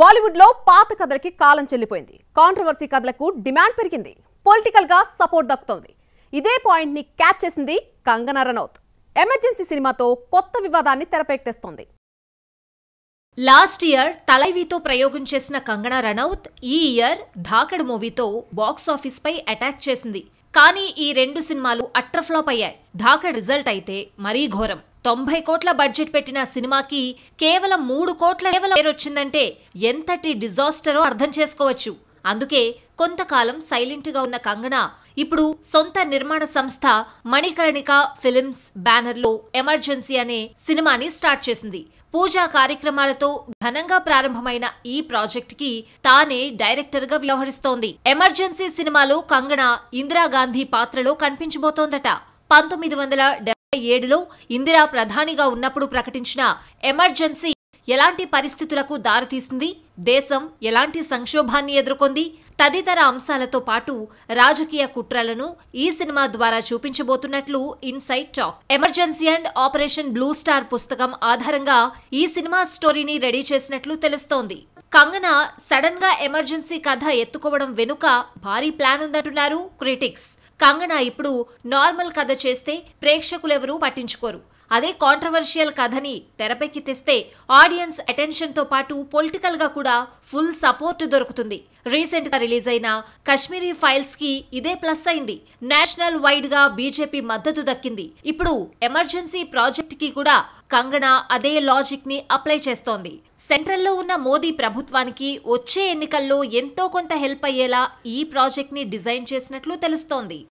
బాలీవుడ్ లో పాత కథలకి కాలం చెల్లిపోయింది కాంట్రవర్సీ కథలకు డిమాండ్ పెరిగింది పొలిటికల్ గా సపోర్ట్ దక్కుతోంది ఇదే పాయింట్ ని క్యాచ్ చేసింది కంగనా రనౌత్ ఎమర్జెన్సీ సినిమాతో కొత్త వివాదాన్ని తెరపైకి లాస్ట్ ఇయర్ తలైవీతో ప్రయోగం చేసిన కంగనా రనౌత్ ఈ ఇయర్ ధాకడ్ మూవీతో బాక్సాఫీస్పై అటాక్ చేసింది కానీ ఈ రెండు సినిమాలు అట్రఫ్లాప్ అయ్యాయి ఢాకా రిజల్ట్ అయితే మరీ ఘోరం తొంభై కోట్ల బడ్జెట్ పెట్టిన సినిమాకి కేవలం మూడు కోట్ల పేరొచ్చిందంటే ఎంతటి డిజాస్టరో అర్థం చేసుకోవచ్చు అందుకే కొంతకాలం సైలెంట్గా ఉన్న కంగన ఇప్పుడు సొంత నిర్మాణ సంస్థ మణికర్ణిక ఫిలిమ్స్ బ్యానర్లో ఎమర్జెన్సీ అనే సినిమాని స్టార్ట్ చేసింది పూజా కార్యక్రమాలతో ఘనంగా ప్రారంభమైన ఈ ప్రాజెక్ట్ కి తానే డైరెక్టర్ గా వ్యవహరిస్తోంది ఎమర్జెన్సీ సినిమాలో కంగన ఇందిరాగాంధీ పాత్రలో కనిపించబోతోందట పంతొమ్మిది వందల డెబ్బై ఏడులో ఇందిరా ప్రధానిగా ఉన్నప్పుడు ప్రకటించిన ఎమర్జెన్సీ ఎలాంటి పరిస్థితులకు దారితీసింది దేశం ఎలాంటి సంక్షోభాన్ని ఎదుర్కొంది తదితర అంశాలతో పాటు రాజకీయ కుట్రలను ఈ సినిమా ద్వారా చూపించబోతున్నట్లు insight talk emergency and operation blue star పుస్తకం ఆధారంగా ఈ సినిమా స్టోరీని రెడీ చేసినట్లు తెలుస్తోంది కంగన సడన్ గా ఎమర్జెన్సీ కథ ఎత్తుకోవడం వెనుక భారీ ప్లాన్ ఉందంటున్నారు క్రిటిక్స్ కంగనా ఇప్పుడు నార్మల్ కథ చేస్తే ప్రేక్షకులెవరూ పట్టించుకోరు అదే కాంట్రవర్షియల్ కథని తెరపైకి తెస్తే ఆడియన్స్ అటెన్షన్తో పాటు పొలిటికల్గా కూడా ఫుల్ సపోర్ట్ దొరుకుతుంది రీసెంట్గా రిలీజ్ అయిన కశ్మీరీ ఫైల్స్కి ఇదే ప్లస్ అయింది నేషనల్ వైడ్గా బీజేపీ మద్దతు దక్కింది ఇప్పుడు ఎమర్జెన్సీ ప్రాజెక్ట్కి కూడా కంగణ అదే లాజిక్ ని అప్లై చేస్తోంది సెంట్రల్లో ఉన్న మోదీ ప్రభుత్వానికి వచ్చే ఎన్నికల్లో ఎంతో కొంత హెల్ప్ అయ్యేలా ఈ ప్రాజెక్ట్ ని డిజైన్ చేసినట్లు తెలుస్తోంది